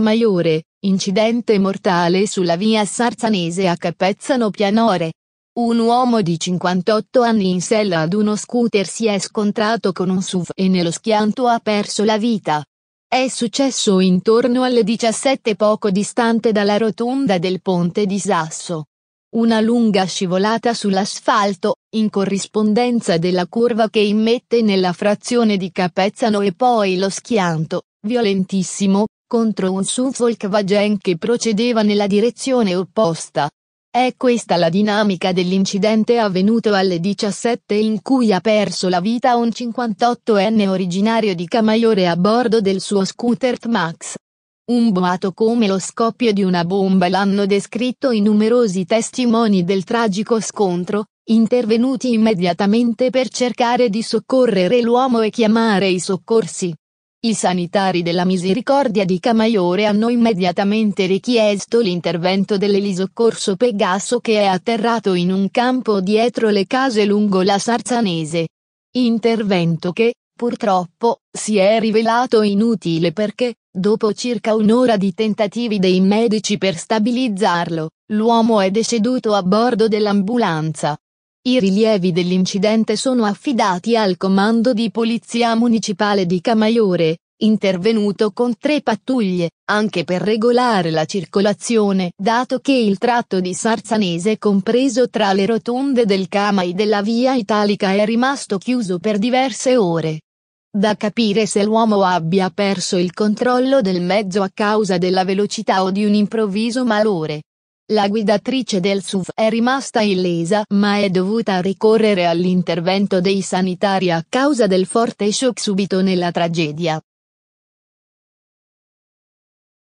Maiore, incidente mortale sulla via Sarzanese a Capezzano Pianore. Un uomo di 58 anni in sella ad uno scooter si è scontrato con un SUV e nello schianto ha perso la vita. È successo intorno alle 17 poco distante dalla rotonda del ponte di Sasso. Una lunga scivolata sull'asfalto, in corrispondenza della curva che immette nella frazione di Capezzano e poi lo schianto, violentissimo, contro un SUV Volkswagen che procedeva nella direzione opposta. È questa la dinamica dell'incidente avvenuto alle 17 in cui ha perso la vita un 58enne originario di Camaiore a bordo del suo scooter Tmax. Un boato come lo scoppio di una bomba l'hanno descritto i numerosi testimoni del tragico scontro, intervenuti immediatamente per cercare di soccorrere l'uomo e chiamare i soccorsi. I sanitari della Misericordia di Camaiore hanno immediatamente richiesto l'intervento dell'elisoccorso Pegasso che è atterrato in un campo dietro le case lungo la Sarzanese. Intervento che, purtroppo, si è rivelato inutile perché, dopo circa un'ora di tentativi dei medici per stabilizzarlo, l'uomo è deceduto a bordo dell'ambulanza. I rilievi dell'incidente sono affidati al comando di polizia municipale di Camaiore, intervenuto con tre pattuglie, anche per regolare la circolazione, dato che il tratto di Sarzanese compreso tra le rotonde del Camai della via Italica è rimasto chiuso per diverse ore. Da capire se l'uomo abbia perso il controllo del mezzo a causa della velocità o di un improvviso malore. La guidatrice del SUV è rimasta illesa ma è dovuta ricorrere all'intervento dei sanitari a causa del forte shock subito nella tragedia.